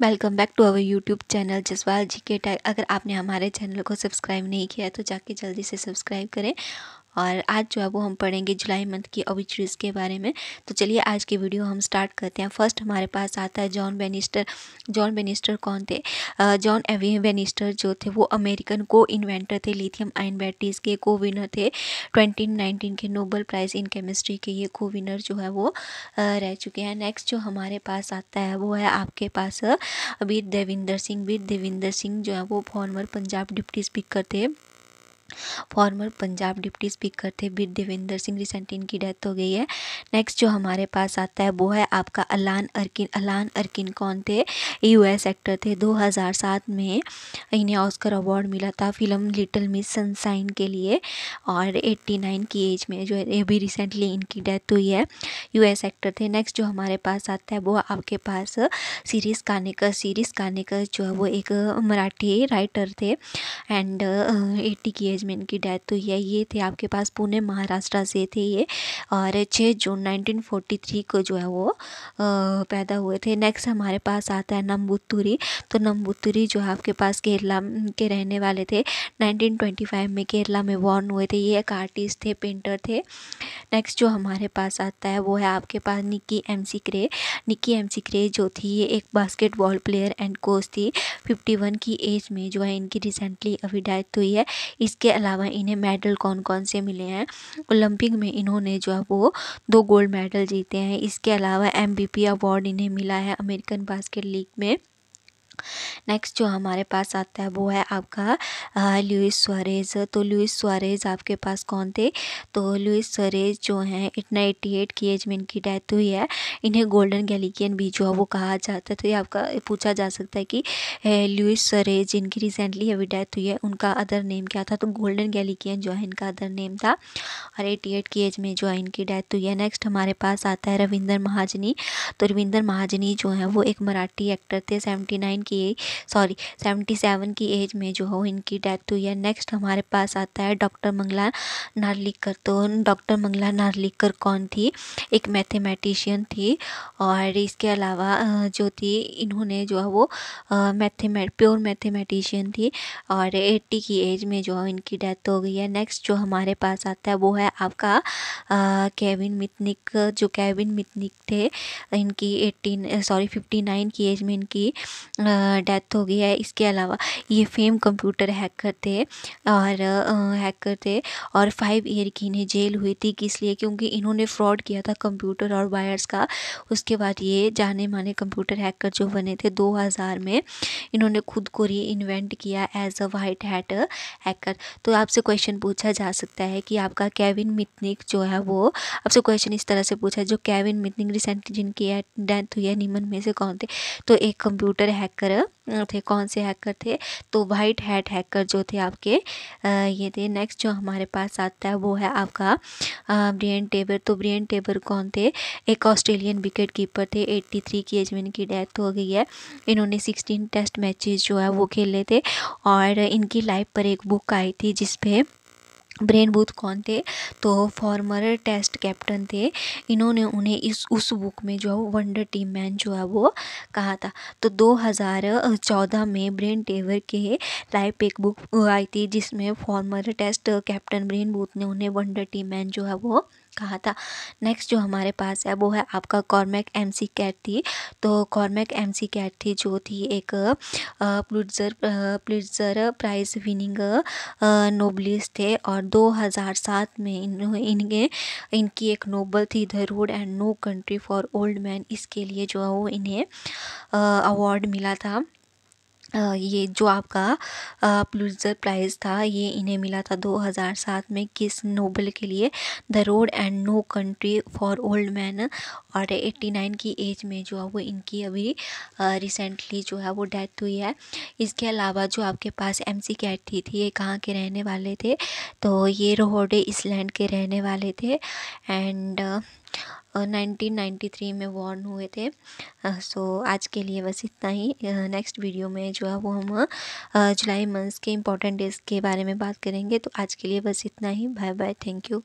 welcome back to our YouTube channel Jaswal ji के tag अगर आपने हमारे चैनल को सब्सक्राइब नहीं किया तो जाके जल्दी से सब्सक्राइब करें और आज जो है वो हम पढ़ेंगे जुलाई मंथ की ओबिचरीज़ के बारे में तो चलिए आज की वीडियो हम स्टार्ट करते हैं फर्स्ट हमारे पास आता है जॉन बेनिस्टर जॉन बेनिस्टर कौन थे जॉन एवी बेनिस्टर जो थे वो अमेरिकन को इन्वेंटर थे लिथियम आयन बैटरीज के को विनर थे ट्वेंटी के नोबल प्राइज़ इन केमिस्ट्री के ये को विनर जो है वो रह चुके हैं नेक्स्ट जो हमारे पास आता है वो है आपके पास वीर देविंदर सिंह वीर देविंदर सिंह जो है वो फॉर्मर पंजाब डिप्टी स्पीकर थे फॉर्मर पंजाब डिप्टी स्पीकर थे वीर देवेंद्र सिंह रिसेंटली इनकी डेथ हो गई है नेक्स्ट जो हमारे पास आता है वो है आपका अलान अर्किन अलान अर्किन कौन थे यूएस एक्टर थे 2007 में इन्हें ऑस्कर अवार्ड मिला था फिल्म लिटिल मिस सनसाइन के लिए और 89 की एज में जो है अभी रिसेंटली इनकी डेथ हुई है यूएस एक्टर थे नेक्स्ट जो हमारे पास आता है वो आपके पास सीरीज कानेकर सीरीज कानेकर जो है वो एक मराठी राइटर थे एंड एट्टी uh, की एज में उनकी डेथ हुई है ये थे आपके पास पुणे महाराष्ट्र से थे ये और छः जून 1943 को जो है वो पैदा हुए थे नेक्स्ट हमारे पास आता है नम्बुतुरी तो नम्बुतुरी जो है आपके पास केरला के रहने वाले थे 1925 में केरला में बॉर्न हुए थे ये एक आर्टिस्ट थे पेंटर थे नेक्स्ट जो हमारे पास आता है वो है आपके पास Nikki McCray Nikki McCray जो थी ये एक बास्केटबॉल प्लेयर एंड कोच थी 51 की एज में जो है इनकी रिसेंटली अभी डेथ हुई है इसके अलावा अलावा इन्हें मेडल कौन कौन से मिले हैं ओलंपिक में इन्होंने जो है वो दो गोल्ड मेडल जीते हैं इसके अलावा एम अवार्ड इन्हें मिला है अमेरिकन बास्केट लीग में नेक्स्ट जो हमारे पास आता है वो है आपका लुइस सुआरेज तो लुइस सुआरेज आपके पास कौन थे तो लुइस सरेज जो हैं इतना एट्टी एट की एज में इनकी डेथ हुई है इन्हें गोल्डन गैलिकियन भी जो है वो कहा जाता है तो ये आपका पूछा जा सकता है कि लुइस सरेज जिनकी रिसेंटली अभी डेथ हुई है उनका अदर नेम क्या था तो गोल्डन गैलिकियन जो है इनका अदर नेम था और एट्टी एट की एज में जो है इनकी डेथ हुई है नेक्स्ट हमारे पास आता है रविंदर महाजनी तो रविंदर महाजनी जो है वो एक मराठी एक्टर थे सेवेंटी नाइन की सॉरी सेवेंटी सेवन की एज में जो हो इनकी डेथ हुई है नेक्स्ट हमारे पास आता है डॉक्टर मंगला नार्लिकर तो डॉक्टर मंगला नार्लिकर कौन थी एक मैथमेटिशियन थी और इसके अलावा जो थी इन्होंने जो है वो मैथे प्योर मैथमेटिशियन थी और एट्टी की एज में जो है इनकी डेथ हो गई है नेक्स्ट जो हमारे पास आता है वो है आपका केविन मितनिक जो केविन मितनिक थे इनकी एट्टीन सॉरी फिफ्टी नाइन की एज में इनकी आ, डेथ हो गई है इसके अलावा ये फेम कंप्यूटर हैकर थे और हैकर थे और फाइव ईयर की इन्हें जेल हुई थी किस लिए क्योंकि इन्होंने फ्रॉड किया था कंप्यूटर और वायर्स का उसके बाद ये जाने माने कंप्यूटर हैकर जो बने थे 2000 में इन्होंने खुद को री इन्वेंट किया as a white hat hacker तो आपसे क्वेश्चन पूछा जा सकता है कि आपका कैविन मितनिक जो है वो आपसे क्वेश्चन इस तरह से पूछा जो कैविन मितनिक रिसेंटली जिनकी डेथ हुई है निमन में से कौन थे तो एक कंप्यूटर हैकर हैकर थे कौन से हैकर थे तो वाइट हैट हैकर जो थे आपके ये थे नेक्स्ट जो हमारे पास आता है वो है आपका ब्रियन टेबर तो ब्रियन टेबर कौन थे एक ऑस्ट्रेलियन विकेट कीपर थे 83 की एज में इनकी डेथ हो गई है इन्होंने 16 टेस्ट मैचेस जो है वो खेले थे और इनकी लाइफ पर एक बुक आई थी जिसपे ब्रेन बूथ कौन थे तो फॉर्मर टेस्ट कैप्टन थे इन्होंने उन्हें इस उस बुक में जो है वंडर टीम मैन जो है वो कहा था तो 2014 में ब्रेन टेवर के लाइफ एक बुक आई थी जिसमें former test captain Brian Booth ने उन्हें वंडर टीम मैन जो है वो कहा था नेक्स्ट जो हमारे पास है वो है आपका कॉर्मेक एम सी कैट थी तो कॉर्मेक एम सी कैट थी जो थी एक Pulitzer Pulitzer prize winning novelist थे और 2007 में इन इनके इनकी एक नोबल थी the road and no country for old man इसके लिए जो है वो इन्हें अवार्ड मिला था ये जो आपका प्लूजर प्राइज़ था ये इन्हें मिला था 2007 में किस नोबल के लिए the road and no country for old man और 89 की एज में जो है वो इनकी अभी रिसेंटली जो है वो डेथ हुई है इसके अलावा जो आपके पास एम सी कैट थी थी ये कहाँ के रहने वाले थे तो ये रोहडे इसलैंड के रहने वाले थे एंड नाइनटीन नाइन्टी थ्री में बॉर्न हुए थे सो आज के लिए बस इतना ही नेक्स्ट वीडियो में जो है वो हम जुलाई मंथ्स के इम्पोर्टेंट डेज के बारे में बात करेंगे तो आज के लिए बस इतना ही बाय बाय थैंक यू